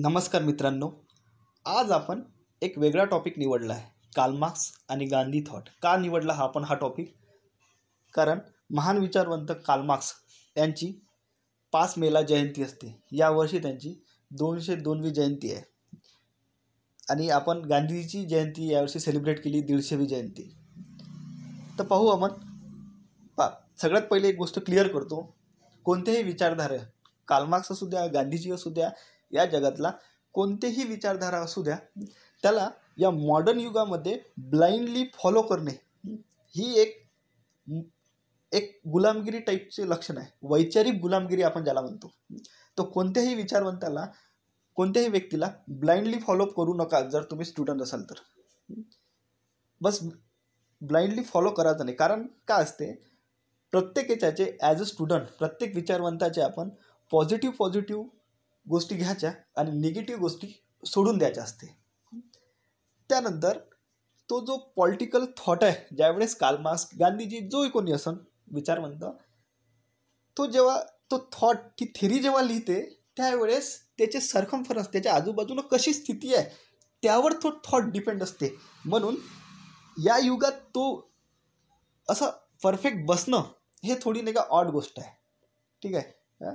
नमस्कार मित्रांनो आज आपण एक वेगळा टॉपिक निवडला आहे कालमार्क्स आणि गांधी थॉट का निवडला हा आपण हा टॉपिक कारण महान विचारवंत कालमार्क्स यांची पाच मेला जयंती असते यावर्षी त्यांची दोनशे दोनवी जयंती आहे आणि आपण गांधीजीची जयंती यावर्षी सेलिब्रेट केली दीडशेवी जयंती तर पाहू आपण पा सगळ्यात पहिले एक गोष्ट क्लिअर करतो कोणत्याही विचारधारा कालमार्क्स असू द्या गांधीजी असू द्या या जगातला कोणतेही विचारधारा असू द्या त्याला या मॉडर्न युगामध्ये ब्लाइंडली फॉलो करणे ही एक एक गुलामगिरी टाईपचे लक्षण आहे वैचारिक गुलामगिरी आपण ज्याला म्हणतो तो कोणत्याही विचारवंताला कोणत्याही व्यक्तीला ब्लाइंडली फॉलोअप करू नका जर तुम्ही स्टुडंट असाल तर बस ब्लाइंडली फॉलो करायचं नाही कारण का असते प्रत्येक याच्याचे ॲज अ स्टुडंट प्रत्येक विचारवंताचे आपण पॉझिटिव्ह पॉझिटिव्ह गोष्टी घ्यायच्या आणि निगेटिव्ह गोष्टी सोडून द्यायच्या असते त्यानंतर तो जो पॉलिटिकल थॉट आहे ज्यावेळेस कालमास गांधीजी जोही कोणी असन विचारवंत तो जेव्हा तो थॉट की थेरी जेव्हा लिहिते त्यावेळेस त्याचे सरकमफरन्स त्याच्या आजूबाजूनं कशी स्थिती आहे त्यावर तो थॉट डिपेंड असते म्हणून या युगात तो असं परफेक्ट बसणं हे थोडी नाही का ऑड गोष्ट आहे ठीक आहे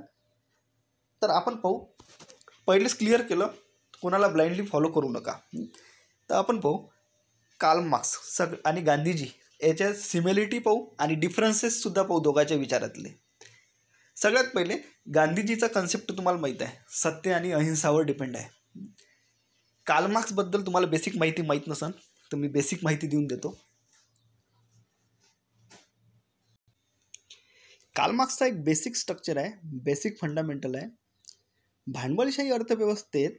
तर आपण पाहू पहिलेच क्लिअर केलं कोणाला ब्लाइंडली फॉलो करू नका तर आपण पाहू कार्ल मार्क्स सग आणि गांधीजी याच्या सिमिलिटी पाहू आणि डिफरन्सेससुद्धा पाहू दोघांच्या विचारातले सगळ्यात पहिले गांधीजीचा कन्सेप्ट तुम्हाला माहीत आहे सत्य आणि अहिंसावर डिपेंड आहे मार्क्सबद्दल तुम्हाला बेसिक माहिती माहीत नसन तर मी बेसिक माहिती देऊन देतो मार्क्सचा एक बेसिक स्ट्रक्चर आहे बेसिक फंडामेंटल आहे भांडवलशाही अर्थव्यवस्थेत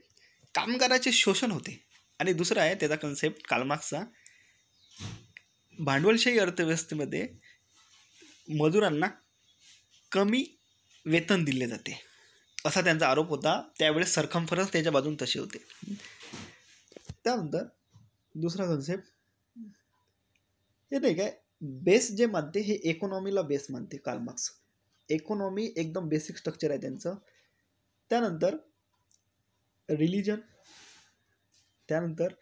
कामगाराचे शोषण होते आणि दुसरा आहे त्याचा कन्सेप्ट कालमागचा भांडवलशाही अर्थव्यवस्थेमध्ये मजुरांना कमी वेतन दिले जाते असा त्यांचा आरोप होता त्यावेळेस सरकम्फरन्स त्याच्या बाजून तसे होते त्यानंतर दुसरा कन्सेप्ट हे नाही काय बेस जे मानते हे इकॉनॉमीला बेस मानते कालमार्क्स इकॉनॉमी एकदम बेसिक स्ट्रक्चर आहे त्यांचं त्यानंतर रिलिजन त्यानंतर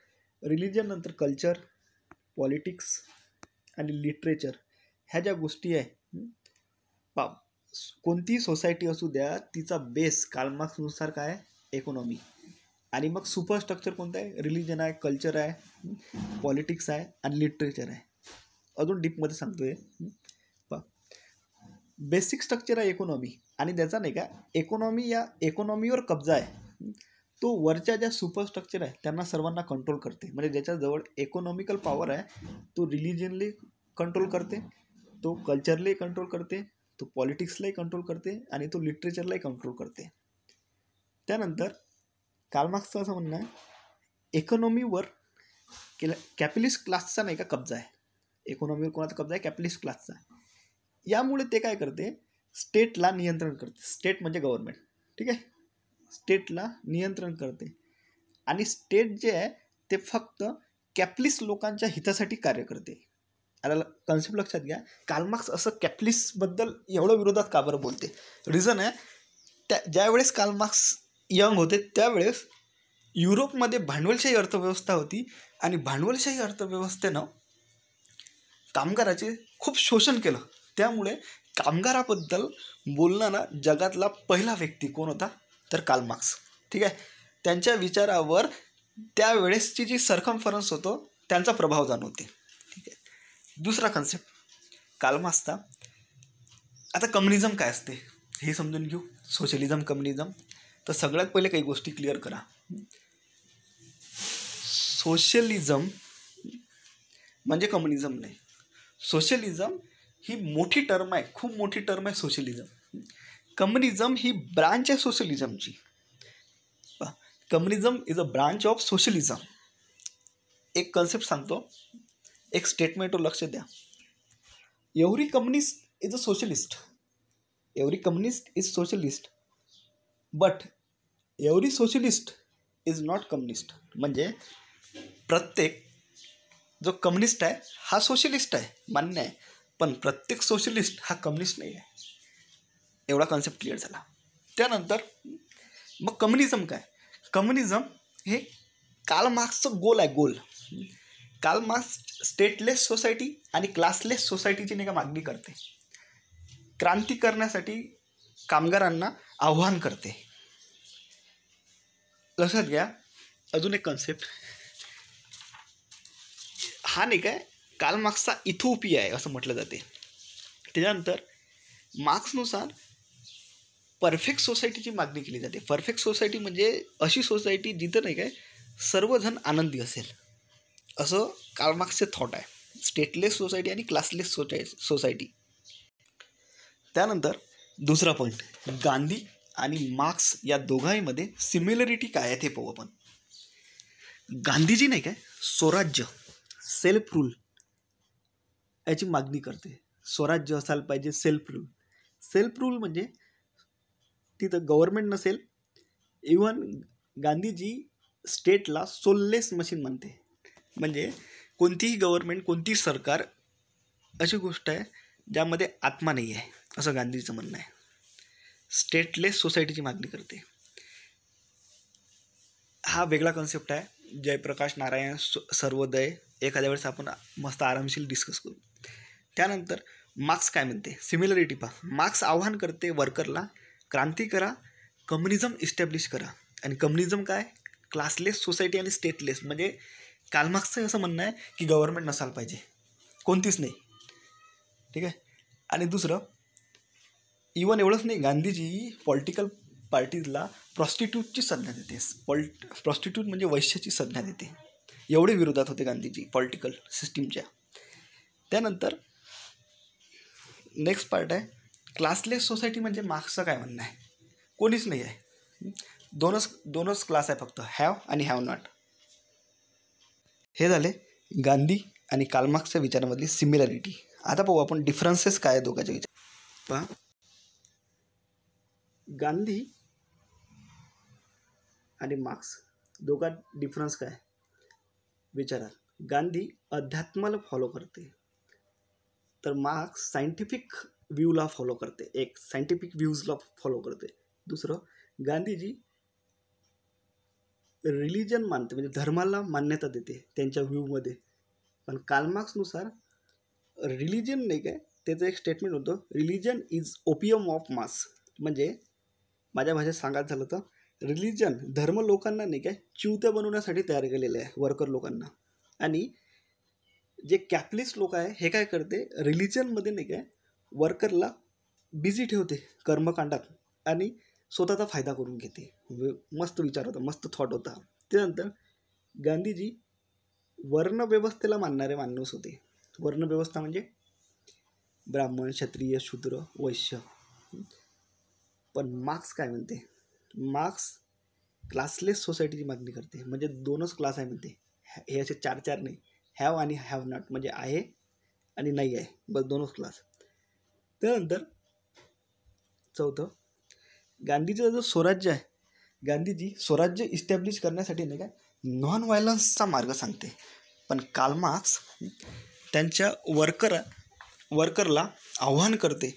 रिलिजन नंतर कल्चर पॉलिटिक्स आणि लिटरेचर ह्या ज्या गोष्टी आहे पा कोणतीही सोसायटी असू द्या तिचा बेस कालमार्क्सनुसार काय आहे इकॉनॉमी आणि मग सुपरस्ट्रक्चर कोणतं आहे रिलिजन आहे कल्चर आहे पॉलिटिक्स आहे आणि लिटरेचर आहे अजून डीपमध्ये सांगतो आहे बेसिक स्ट्रक्चर आहे इकॉनॉमी आणि त्याचा नाही का इकॉनॉमी या इकॉनॉमीवर कब्जा आहे तो वरच्या ज्या सुपरस्ट्रक्चर आहे त्यांना सर्वांना कंट्रोल करते म्हणजे ज्याच्याजवळ इकॉनॉमिकल पॉवर आहे तो रिलिजनली कंट्रोल करते तो कल्चरलाही कंट्रोल करते तो पॉलिटिक्सलाही कंट्रोल करते आणि तो लिटरेचरलाही कंट्रोल करते त्यानंतर कार्मार्क्सचं असं म्हणणं आहे इकॉनॉमीवर केला कॅपिलिस्ट क्लासचा नाही का कब्जा आहे इकॉनॉमीवर कोणाचा कब्जा आहे कॅपिलिस्ट क्लासचा यामुळे ते काय करते स्टेटला नियंत्रण करते स्टेट म्हणजे गव्हर्नमेंट ठीक आहे स्टेटला नियंत्रण करते आणि स्टेट जे आहे ते फक्त कॅपलिस लोकांच्या हितासाठी कार्य करते आता कन्सेप्ट लक्षात घ्या कालमार्क्स असं कॅपलिसबद्दल एवढं विरोधात का बरं बोलते रिझन आहे त्या ज्यावेळेस कालमार्क्स यंग होते त्यावेळेस युरोपमध्ये भांडवलशाही अर्थव्यवस्था होती आणि भांडवलशाही अर्थव्यवस्थेनं कामगाराचे खूप शोषण केलं त्यामुळे कामगाराबद्दल बोलणारा जगातला पहिला व्यक्ती कोण होता तर कार्ल मार्क्स ठीक आहे त्यांच्या विचारावर त्यावेळेसची जी सरकमफरन्स होतो त्यांचा प्रभाव जाणवते ठीक आहे दुसरा कन्सेप्ट कार्ल आता कम्युनिझम काय असते हे समजून घेऊ सोशलिझम कम्युनिझम तर सगळ्यात पहिले काही गोष्टी क्लिअर करा सोशलिझम म्हणजे कम्युनिझम नाही सोशलिझम ही मोठी टर्म आहे खूप मोठी टर्म आहे सोशलिझम कम्युनिझम ही ब्रांच आहे सोशलिझमची communism is a branch of socialism एक कन्सेप्ट सांगतो एक स्टेटमेंटवर लक्ष द्या every communist is a socialist every communist is socialist but every socialist is not communist म्हणजे प्रत्येक जो कम्युनिस्ट आहे हा सोशलिस्ट आहे मान्य आहे पण प्रत्येक सोशलिस्ट हा कम्युनिस्ट नाही आहे एवढा कॉन्सेप्ट क्लिअर झाला त्यानंतर मग कम्युनिझम काय कम्युनिझम हे काल मार्क्सचं गोल आहे goal Karl Marx stateless society आणि क्लासलेस सोसायटीची नाही का मागणी करते क्रांती करण्यासाठी कामगारांना आव्हान करते लक्षात घ्या अजून एक कॉन्सेप्ट हा नाही काय कालमार्क्सचा इथोपिया आहे असं म्हटलं जाते त्याच्यानंतर मार्क्सनुसार परफेक्ट सोसायटीची मागणी केली जाते परफेक्ट सोसायटी म्हणजे अशी सोसायटी जिथं नाही काय सर्वजण आनंदी असेल असं कालमार्क्सचे थॉट आहे स्टेटलेस सोसायटी आणि क्लासलेस सोसाय सोसायटी त्यानंतर दुसरा पॉईंट गांधी आणि मार्क्स या दोघांमध्ये सिमिलरिटी काय आहे ते पाहू आपण गांधीजी नाही काय स्वराज्य सेल्फ रूल याची मागणी करते स्वराज्य असायला पाहिजे सेल्फ रूल सेल्फ रूल म्हणजे तिथं गव्हर्मेंट नसेल इवन गांधीजी स्टेटला सोललेस मशीन म्हणते म्हणजे कोणतीही गव्हर्नमेंट कोणतीही सरकार अशी गोष्ट आहे ज्यामध्ये आत्मा नाही आहे असं गांधीजीचं म्हणणं आहे स्टेटलेस सोसायटीची मागणी करते हा वेगळा कॉन्सेप्ट आहे जयप्रकाश नारायण सर्वोदय एखाद्या वेळेस आपण मस्त आरामशील डिस्कस करू त्यानंतर मार्क्स काय म्हणते सिमिलरिटी पहा मार्क्स आव्हान करते वर्करला क्रांती करा कम्युनिझम इस्टॅब्लिश करा आणि कम्युनिझम काय क्लासलेस सोसायटी आणि स्टेटलेस म्हणजे कालमार्क्सचं असं म्हणणं आहे की गव्हर्नमेंट नसायला पाहिजे कोणतीच नाही ठीक आहे आणि दुसरं इवन एवढंच नाही गांधीजी पॉलिटिकल पार्टीजला प्रॉस्टिट्यूटची संज्ञा देते पॉल्ट प्रॉस्टिट्यूट म्हणजे वैश्याची संज्ञा देते एवढे विरोधात होते गांधीजी पॉलिटिकल सिस्टीमच्या त्यानंतर नेक्स्ट पार्ट आहे क्लासलेस सोसायटी म्हणजे मार्क्सचं काय म्हणणं आहे कोणीच नाही आहे दोनच दोनच क्लास आहे फक्त हॅव आणि हॅव नॉट हे झाले गांधी आणि कालमार्क्सच्या विचारामधली सिमिलॅरिटी आता पाहू आपण डिफरन्सेस काय आहे दोघांच्या विचार पहा गांधी आणि मार्क्स दोघात डिफरन्स काय विचाराल गांधी अध्यात्माला फॉलो करते तर मार्क्स सायंटिफिक व्ह्यूला फॉलो करते एक सायंटिफिक व्ह्यूजला फॉलो करते दुसरं गांधीजी रिलिजन मानते म्हणजे धर्माला मान्यता देते त्यांच्या व्ह्यूमध्ये पण कालमार्क्सनुसार रिलिजन नाही काय त्याचं एक स्टेटमेंट होतं religion is opium of mass म्हणजे माझ्या भाषेत सांगायचं झालं तर रिलिजन धर्म लोकांना नाही काय चिवत्या बनवण्यासाठी तयार केलेले आहे वर्कर लोकांना आणि जे कॅपलिस्ट लोक आहे हे काय करते रिलिजनमध्ये नाही काय वर्करला बिझी ठेवते कर्मकांडात आणि स्वतःचा फायदा करून घेते म्हणजे मस्त विचार होता मस्त थॉट होता त्यानंतर गांधीजी वर्णव्यवस्थेला मानणारे माणूस होते वर्णव्यवस्था म्हणजे ब्राह्मण क्षत्रिय शूद्र वैश्य पण मार्क्स काय म्हणते मार्क्स क्लासलेस सोसायटीची मागणी करते म्हणजे दोनच क्लास आहे म्हणते हे असे चार चार नाही हॅव आणि हॅव नॉट म्हणजे आहे आणि नाही आहे बस दोनच क्लास त्यानंतर चौथं गांधीजीचा जो स्वराज्य आहे गांधीजी स्वराज्य इस्टॅब्लिश करण्यासाठी नाही काय नॉन व्हायलन्सचा मार्ग सांगते पण मार्क्स त्यांच्या वर्कर वर्करला आव्हान करते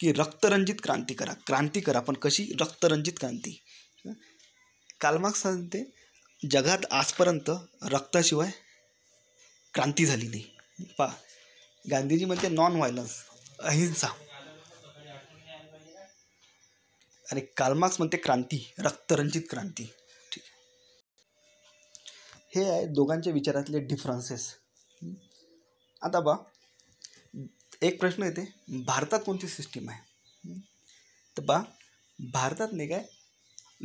की रक्तरंजित क्रांती करा क्रांती करा पण कशी रक्तरंजित क्रांती कालमार्क्स सांगते जगात आजपर्यंत रक्ताशिवाय क्रांती झाली नाही पा गांधीजी म्हणते नॉन व्हायलन्स अहिंसा आणि कालमार्क्स म्हणते क्रांती रक्तरंजित क्रांती ठीक हे आहे दोघांच्या विचारातले डिफरन्सेस आता बा एक प्रश्न येते भारतात कोणती सिस्टीम आहे तर बा भारतात नाही काय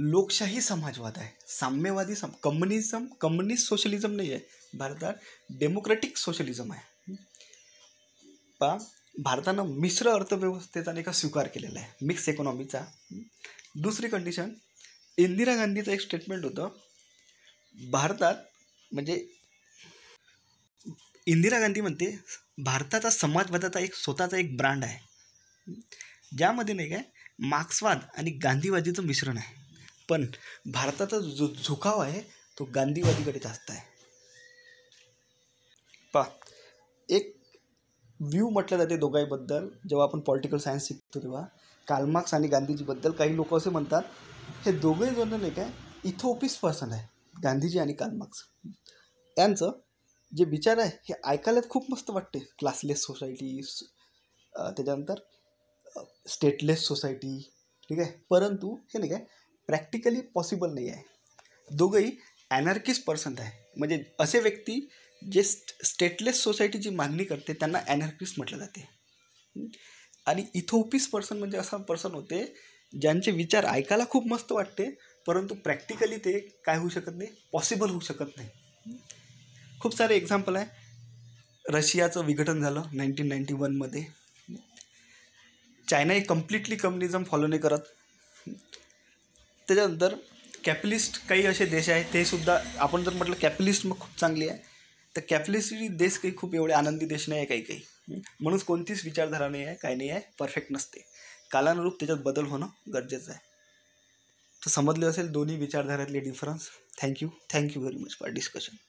लोकशाही समाजवाद आहे साम्यवादी सम कम्युनिझम कम्युनिस्ट सोशलिझम नाही आहे भारतात डेमोक्रॅटिक सोशलिझम आहे पा भारतानं मिश्र अर्थव्यवस्थेचा नाही का स्वीकार केलेला आहे मिक्स इकॉनॉमीचा दुसरी कंडिशन इंदिरा गांधीचं एक स्टेटमेंट होतं भारतात म्हणजे इंदिरा गांधी म्हणते भारताचा समाजवादाचा एक स्वतःचा एक ब्रँड आहे ज्यामध्ये नाही काय मार्क्सवाद आणि गांधीवादीचं मिश्रण आहे पण भारताचा जो झुकाव आहे तो गांधीवादीकडे जास्त आहे पा एक व्ह्यू म्हटलं जाते दोघांबद्दल जेव्हा आपण पॉलिटिकल सायन्स शिकतो तेव्हा कालमार्क्स आणि गांधीजीबद्दल काही लोक असे म्हणतात हे दोघे जण नाही काय इथोपिस पर्सन आहे गांधीजी आणि कालमार्क्स यांचं जे विचार आहे हे ऐकायला खूप मस्त वाटते क्लासलेस सोसायटी त्याच्यानंतर स्टेटलेस सोसायटी ठीक आहे परंतु हे नाही काय प्रॅक्टिकली पॉसिबल नाही आहे दोघंही ॲनर्किस्ट पर्सन आहे म्हणजे असे व्यक्ती जे स्टेटलेस सोसायटीची मागणी करते त्यांना ॲनर्किस्ट म्हटलं जाते आणि इथोपिस पर्सन म्हणजे असा पर्सन होते ज्यांचे विचार ऐकायला खूप मस्त वाटते परंतु प्रॅक्टिकली ते काय होऊ शकत नाही पॉसिबल होऊ शकत नाही खूप सारे एक्झाम्पल आहे रशियाचं विघटन झालं नाईन्टीन नाईन्टी वनमध्ये चायना हे कम्प्लिटली कम्युनिझम फॉलो नाही करत त्याच्यानंतर कॅपिलिस्ट काही असे देश आहेत ते सुद्धा आपण जर म्हटलं कॅपिलिस्ट मग खूप चांगली आहे तर कॅपिलिस्ट देश काही खूप एवढे आनंदी देश नाही आहे काही काही म्हणून कोणतीच विचारधारा नाही आहे काही नाही आहे परफेक्ट नसते कालानुरूप त्याच्यात बदल होणं गरजेचं आहे तर समजले असेल दोन्ही विचारधाऱ्यातले difference thank you thank you very much for discussion